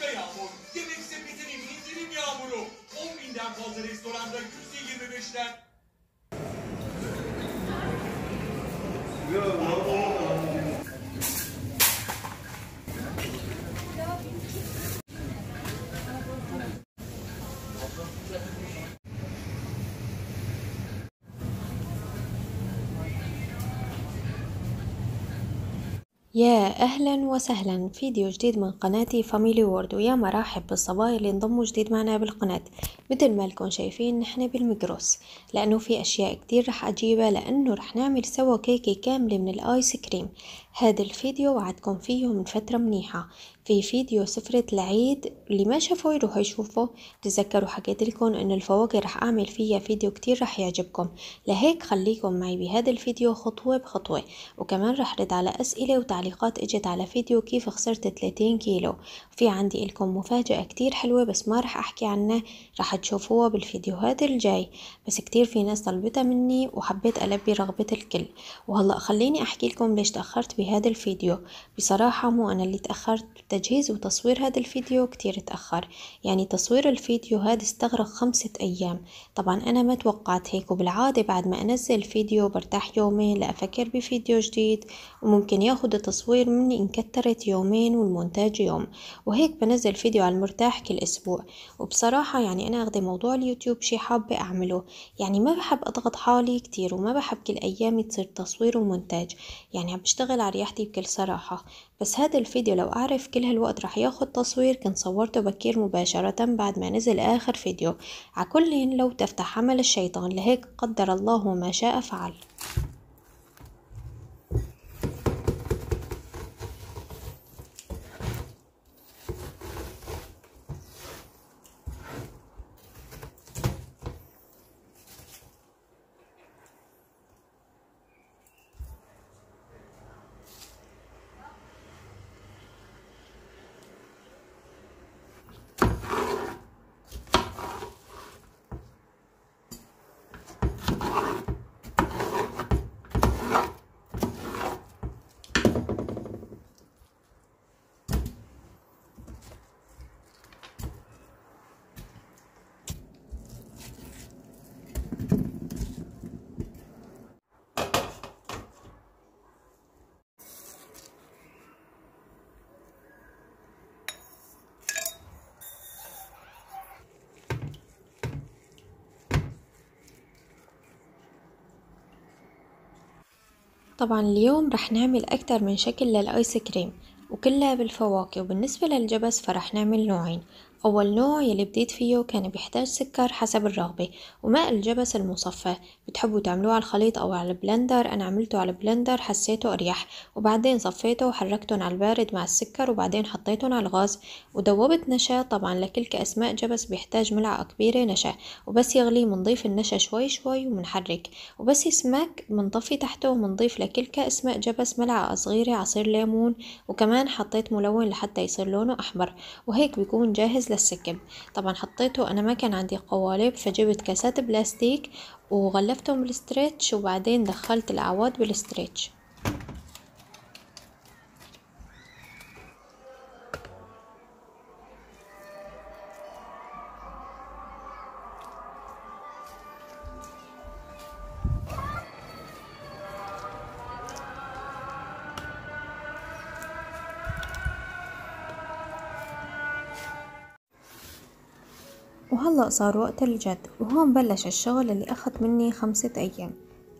başka yağmur, yemekse bizim indirim yağmuru. 10 binden fazla restoranda %25'ler. Yo, يا اهلا وسهلا فيديو جديد من قناتي فاميلي وورد ويا مرحب بالصبايا اللي انضموا جديد معنا بالقناة مثل ما لكم شايفين نحن بالمقروس لانه في اشياء كتير رح اجيبها لانه رح نعمل سوا كيكة كاملة من الايس كريم هذا الفيديو وعدكم فيه من فترة منيحة في فيديو سفرة العيد اللي ما شافوه يروح يشوفه تذكروا حكيت لكم ان الفواكه رح اعمل فيها فيديو كتير رح يعجبكم لهيك خليكم معي بهذا الفيديو خطوة بخطوة وكمان رح رد على اسئلة وتعليقات اجت على فيديو كيف خسرت 30 كيلو في عندي لكم مفاجأة كتير حلوة بس ما رح احكي عنها رح تشوفوها بالفيديوهات الجاي بس كتير في ناس طلبتها مني وحبيت البي رغبة الكل وهلأ خليني احكي لكم ليش تأخرت بهذا الفيديو بصراحة مو انا اللي تأخرت تجهيز وتصوير هذا الفيديو كتير تأخر يعني تصوير الفيديو هذا استغرق خمسة أيام طبعا أنا ما توقعت هيك وبالعادة بعد ما أنزل فيديو برتاح يومين لأفكر بفيديو جديد وممكن ياخد التصوير مني انكترت يومين والمونتاج يوم وهيك بنزل فيديو على المرتاح كل أسبوع وبصراحة يعني أنا أخذ موضوع اليوتيوب شي حابة أعمله يعني ما بحب أضغط حالي كتير وما بحب كل أيامي تصير تصوير ومونتاج يعني عم بشتغل على رياحتي بكل صراحة بس هذا الفيديو لو أعرف كل هالوقت رح ياخد تصوير كنت صورته بكير مباشرة بعد ما نزل آخر فيديو عكل لو تفتح عمل الشيطان لهيك قدر الله ما شاء فعل طبعا اليوم رح نعمل أكتر من شكل للآيس كريم وكلها بالفواكه وبالنسبة للجبس فرح نعمل نوعين أول نوع يلي بديت فيه كان بيحتاج سكر حسب الرغبة وماء الجبس المصفى بتحبوا تعملوه على الخليط أو على البلندر أنا عملته على البلندر حسيته أريح وبعدين صفيته وحركته على البارد مع السكر وبعدين حطيته على الغاز ودوبت نشا طبعا لكل كأس ماء جبس بيحتاج ملعقة كبيرة نشا وبس يغلي منضيف النشا شوي شوي ومنحرك وبس يسمك منطفي تحته ومنضيف لكل كأس ماء جبس ملعقة صغيرة عصير ليمون وكمان حطيت ملون لحتى يصير لونه أحمر وهيك بيكون جاهز للسكب طبعا حطيته انا ما كان عندي قوالب فجبت كاسات بلاستيك وغلفتهم بالستريتش وبعدين دخلت الاعواد بالستريتش وهلأ صار وقت الجد وهون بلش الشغل اللي أخد مني خمسة أيام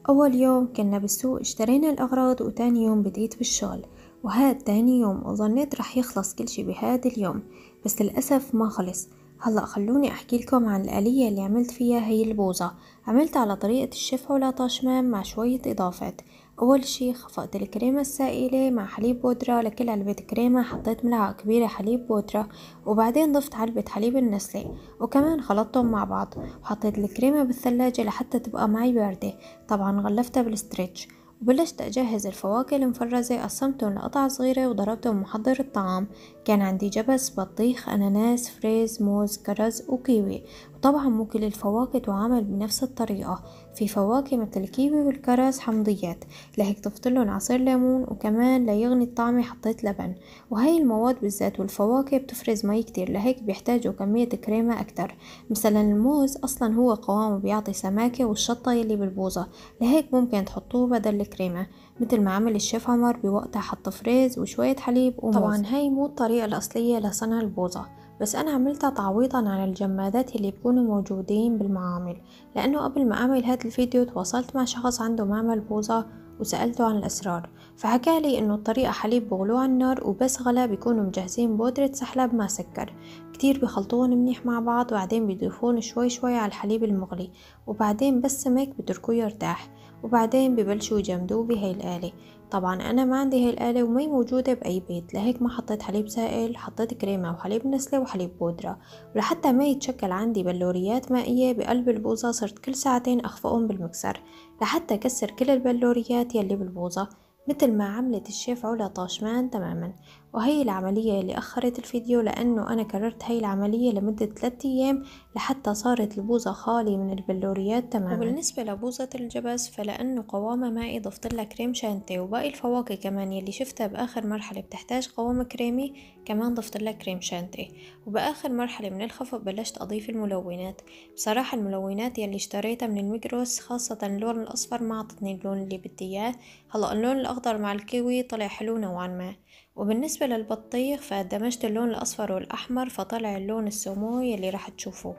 أول يوم كنا بالسوق اشترينا الأغراض وتاني يوم بديت بالشغل وهاد تاني يوم وظنيت رح يخلص كل شي بهاد اليوم بس للأسف ما خلص هلأ خلوني أحكي لكم عن الآلية اللي عملت فيها هي البوزة عملت على طريقة الشفع والعطاشمان مع شوية إضافات أول شي خفقت الكريمة السائلة مع حليب بودرة لكل علبة كريمة حطيت ملعقة كبيرة حليب بودرة وبعدين ضفت علبة حليب النسلة وكمان خلطتهم مع بعض وحطيت الكريمة بالثلاجة لحتى تبقى معي باردة طبعا غلفتها بالستريتش وبلشت أجهز الفواكه المفرزة قسمتهم لقطع صغيرة وضربتهم محضر الطعام كان عندي جبس بطيخ أناناس فريز موز كرز وكيوي طبعا ممكن الفواكه تعامل بنفس الطريقة في فواكه مثل الكيوي والكرز حمضيات لهيك تفطلن عصير ليمون وكمان ليغني الطعم حطيت لبن وهي المواد بالذات والفواكه بتفرز مي كتير لهيك بيحتاجوا كمية كريمة أكتر مثلا الموز أصلا هو قوامه بيعطي سماكة والشطة يلي بالبوظة لهيك ممكن تحطوه بدل الكريمة مثل ما عمل الشيف عمر بوقتها حط فريز وشوية حليب وموز طبعا هاي مو الطريقة الأصلية لصنع البوظة بس أنا عملتها تعويضا عن الجمادات اللي بيكونوا موجودين بالمعامل لأنه قبل ما أعمل هاد الفيديو تواصلت مع شخص عنده معمل بوظة وسألته عن الأسرار فحكالي إنه الطريقة حليب بغلوه على النار وبس غلا بيكونوا مجهزين بودرة سحلب ما سكر كتير بيخلطوهم منيح مع بعض وبعدين بيضيفون شوي شوي على الحليب المغلي وبعدين بس سمك بتركوه يرتاح وبعدين ببلشوا يجمدوه بهاي الآلة طبعا انا ما عندي هاي الاله وما موجوده باي بيت لهيك ما حطيت حليب سائل حطيت كريمه وحليب نسله وحليب بودره ولحتى ما يتشكل عندي بلوريات مائيه بقلب البوظه صرت كل ساعتين اخفقهم بالمكسر لحتى كسر كل البلوريات يلي بالبوظه مثل ما عملت الشيف علا طاشمان تماما وهي العملية اللي أخرت الفيديو لأنه أنا كررت هاي العملية لمدة 3 أيام لحتى صارت البوزة خالية من البلوريات تماما وبالنسبة لبوزة الجبس فلأنه قوامة ما إضفت لها كريم شانتي وباقي الفواكه كمان يلي شفتها بآخر مرحلة بتحتاج قوام كريمي كمان ضفت لها كريم شانتي وبآخر مرحلة من الخفق بلشت أضيف الملونات بصراحة الملونات يلي اشتريتها من الميكروس خاصة اللون الأصفر ما عطتني اللون اللي بدي إياه هلأ اللون الأخضر مع الكيوي طلع حلو نوعا ما وبالنسبة للبطيخ فدمجت اللون الأصفر والأحمر فطلع اللون السموي اللي راح تشوفوه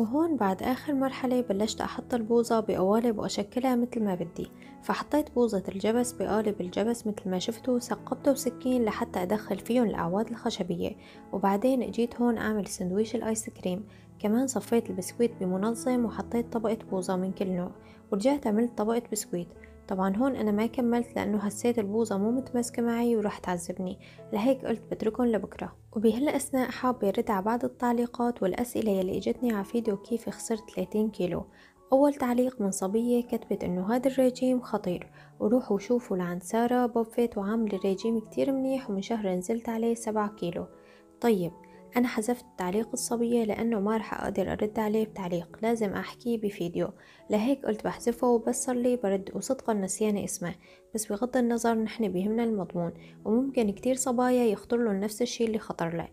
وهون بعد آخر مرحلة بلشت أحط البوظة بقوالب وأشكلها مثل ما بدي فحطيت بوظة الجبس بقالب الجبس مثل ما شفتوا ثقبته بسكين لحتى أدخل فيهم الأعواد الخشبية وبعدين اجيت هون أعمل سندويش الآيس كريم كمان صفيت البسكويت بمنظم وحطيت طبقة بوظة من كل نوع ورجعت عملت طبقة بسكويت طبعا هون انا ما كملت لانه حسيت البوظه مو متماسكه معي وراح تعذبني لهيك قلت بتركن لبكره وبهالاثناء حابه ارد على بعض التعليقات والاسئله يلي اجتني على فيديو كيف خسرت 30 كيلو أول تعليق من صبية كتبت إنه هذا الرجيم خطير وروحوا شوفوا لعند سارة بوفيت وعاملة رجيم كتير منيح ومن شهر نزلت عليه 7 كيلو طيب أنا حذفت تعليق الصبية لأنه ما رح أقدر أرد عليه بتعليق لازم أحكيه بفيديو لهيك قلت بحذفه وبس صار لي برد وصدقا نسيانة اسمه بس بغض النظر نحن بيهمنا المضمون وممكن كتير صبايا يخطر لهم نفس الشي اللي خطر له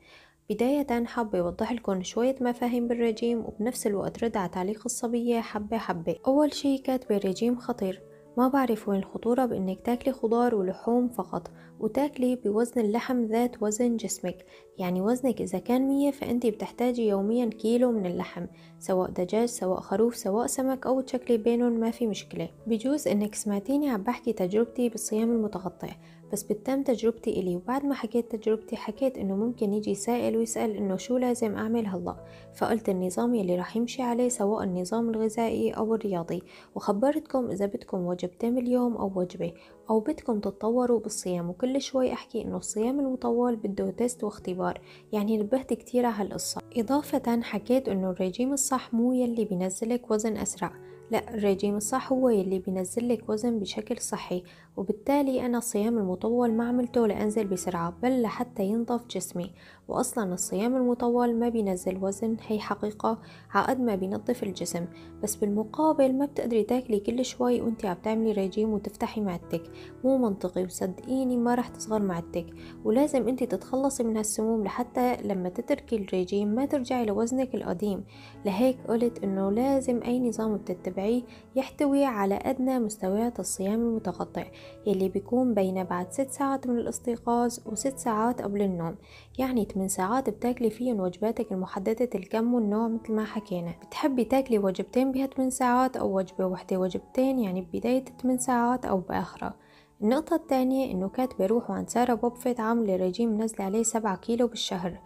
بداية حابة أوضح لكم شوية مفاهيم بالرجيم وبنفس الوقت رد على تعليق الصبية حبة حبة أول شي كاتبة الرجيم خطير ما بعرف وين الخطورة بإنك تاكلي خضار ولحوم فقط وتاكلي بوزن اللحم ذات وزن جسمك يعني وزنك إذا كان مية فأنت بتحتاجي يوميا كيلو من اللحم سواء دجاج سواء خروف سواء سمك أو تشكلي بينهم ما في مشكلة بجوز إنك سمعتيني عم بحكي تجربتي بالصيام المتقطع بس بتم تجربتي إلي وبعد ما حكيت تجربتي حكيت إنه ممكن يجي سائل ويسأل إنه شو لازم أعمل هلا فقلت النظام يلي رح يمشي عليه سواء النظام الغذائي أو الرياضي وخبرتكم إذا بدكم وجبتين باليوم أو وجبة أو بدكم تتطوروا بالصيام وكل كل شوي أحكي إنه الصيام المطول بده تيست واختبار يعني نبهت كتير على هالقصة إضافة حكيت إنه الرجيم الصح مو يلي بينزلك وزن أسرع لا الرجيم الصح هو يلي بينزلك وزن بشكل صحي وبالتالي أنا الصيام المطول ما عملته لأنزل بسرعة بل لحتى ينضف جسمي واصلا الصيام المطول ما بينزل وزن هي حقيقة عقد ما بينظف الجسم بس بالمقابل ما بتقدري تاكلي كل شوي وانت عم تعملي ريجيم وتفتحي معدتك مو منطقي وصدقيني ما رح تصغر معدتك ولازم انت تتخلصي من هالسموم لحتى لما تتركي الريجيم ما ترجعي لوزنك القديم لهيك قلت انه لازم اي نظام بتتبعيه يحتوي على ادنى مستويات الصيام المتقطع يلي بيكون بين بعد ست ساعات من الاستيقاظ وست ساعات قبل النوم يعني 8 ساعات بتاكلي فيهم وجباتك المحددة الكم والنوع مثل ما حكينا بتحبي تاكلي وجبتين بها 8 ساعات أو وجبة واحدة وجبتين يعني ببداية 8 ساعات أو بآخرها النقطة الثانية إنه كاتبة روح عن سارة بوبفيت عاملة رجيم نزل عليه سبعة كيلو بالشهر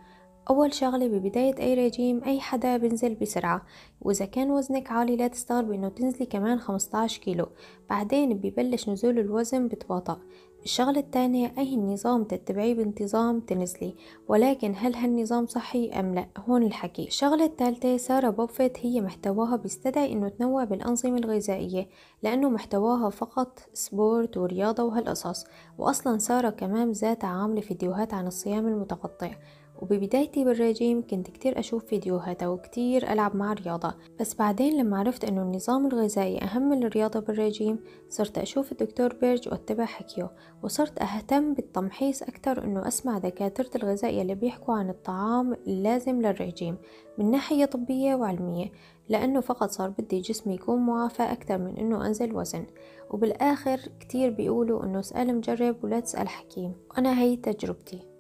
أول شغلة ببداية أي رجيم أي حدا بنزل بسرعة وإذا كان وزنك عالي لا تستغربي إنه تنزلي كمان 15 كيلو بعدين ببلش نزول الوزن بتباطأ الشغلة التانية أي نظام تتبعيه بانتظام تنزلي ولكن هل هالنظام صحي أم لا هون الحكي الشغلة التالتة سارة بوفيت هي محتواها بيستدعي أنه تنوع بالأنظمة الغذائية لأنه محتواها فقط سبورت ورياضة وهالقصص وأصلا سارة كمان ذات عاملة فيديوهات عن الصيام المتقطع وببدايتي بالرجيم كنت كتير أشوف فيديوهاتها وكتير ألعب مع رياضة بس بعدين لما عرفت أنه النظام الغذائي أهم من الرياضة بالرجيم صرت أشوف الدكتور بيرج واتبع حكيه وصرت أهتم بالتمحيص أكتر أنه أسمع دكاترة الغذائية اللي بيحكوا عن الطعام اللازم للرجيم من ناحية طبية وعلمية لأنه فقط صار بدي جسمي يكون معافى أكتر من أنه أنزل وزن وبالآخر كتير بيقولوا أنه اسأل مجرب ولا تسأل حكيم وأنا هي تجربتي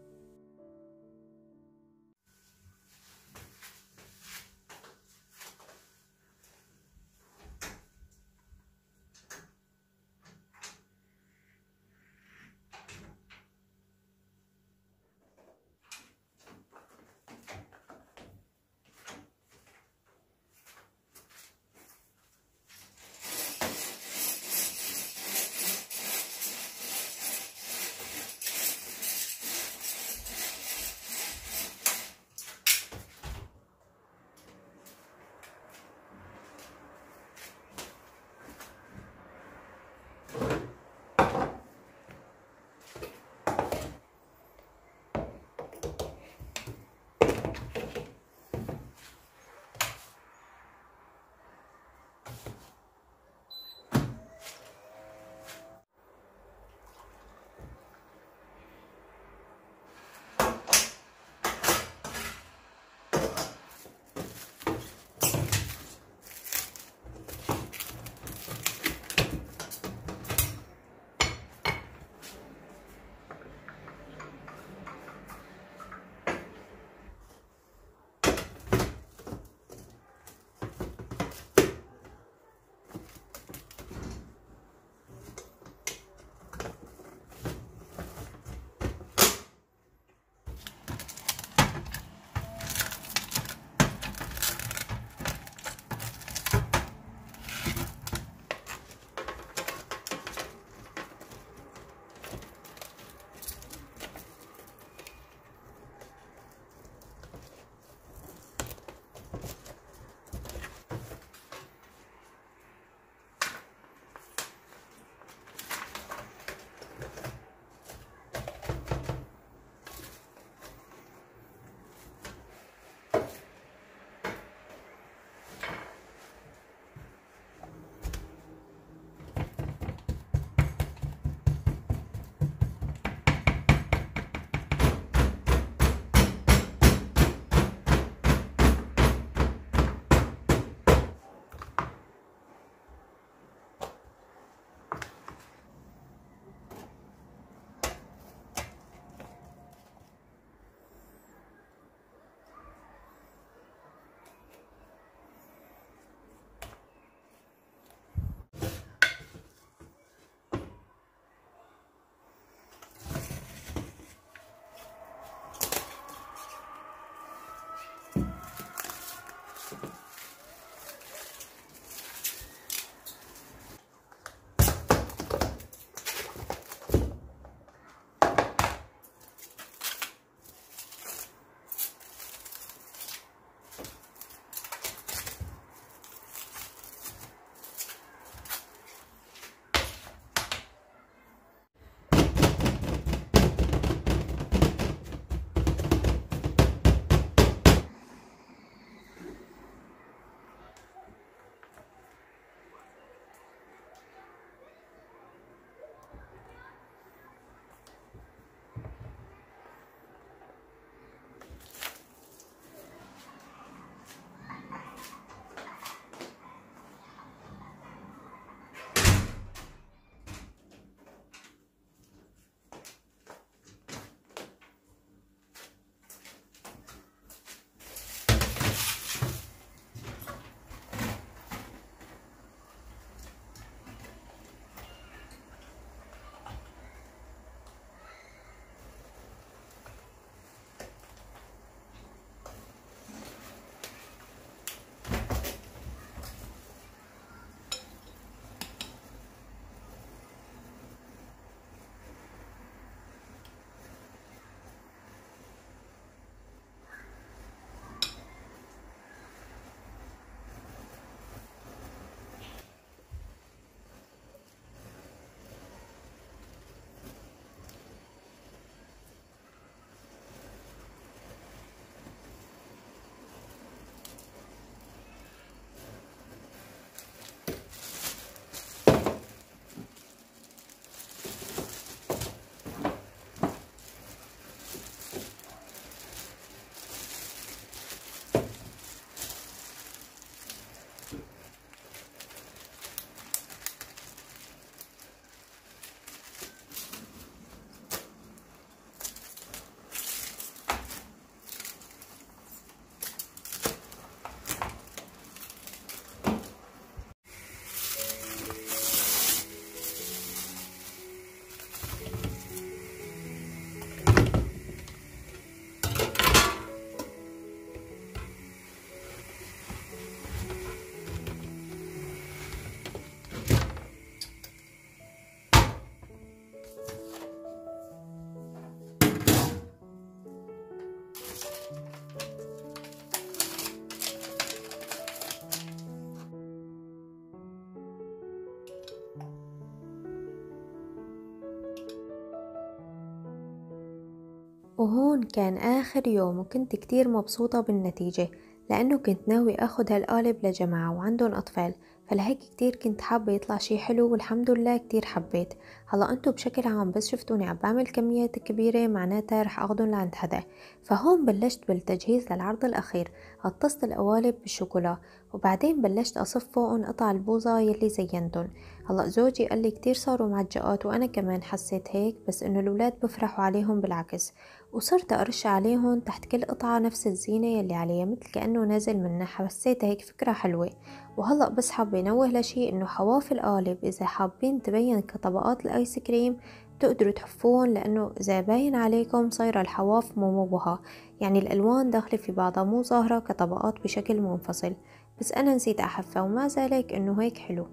وهون كان آخر يوم وكنت كتير مبسوطة بالنتيجة لأنه كنت ناوي أخد هالقالب لجماعة وعندهم أطفال فلهيك كتير كنت حابة يطلع شي حلو والحمد لله كتير حبيت هلا انتو بشكل عام بس شفتوني عم بعمل كميات كبيرة معناتها رح اخدن لعند حدا فهون بلشت بالتجهيز للعرض الأخير غطست القوالب بالشوكولا وبعدين بلشت أصف قطع البوظة يلي زينتن هلا زوجي قال لي كتير صاروا معجقات وانا كمان حسيت هيك بس انه الاولاد بفرحوا عليهم بالعكس وصرت ارش عليهم تحت كل قطعة نفس الزينة يلي عليها مثل كأنه نازل منها حسيتها هيك فكرة حلوة وهلا بس حابة انوه لشي انه حواف القالب اذا حابين تبين كطبقات الايس كريم تقدروا تحفوهم لأنه إذا باين عليكم صايرة الحواف مموهة يعني الألوان داخلة في بعضها مو ظاهرة كطبقات بشكل منفصل بس أنا نسيت أحفها وما ذلك إنه هيك حلو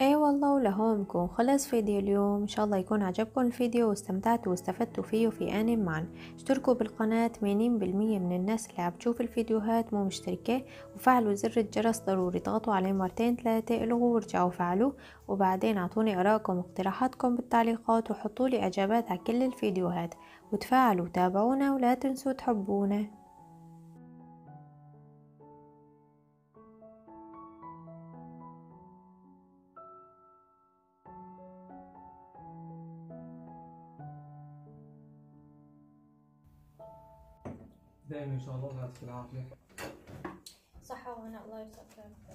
اي أيوة والله ولهونكم خلص فيديو اليوم ان شاء الله يكون عجبكم الفيديو واستمتعتوا واستفدتوا فيه في ان معا اشتركوا بالقناة 80% من الناس اللي عم تشوف الفيديوهات مو مشتركة وفعلوا زر الجرس ضروري اضغطوا عليه مرتين ثلاثة الغوا وارجعوا فعلوا وبعدين اعطوني ارائكم واقتراحاتكم بالتعليقات وحطولي اجابات على كل الفيديوهات وتفاعلوا وتابعونا ولا تنسوا تحبونا ان شاء الله ويعطيك العافيه صحه وهنا الله يرزقك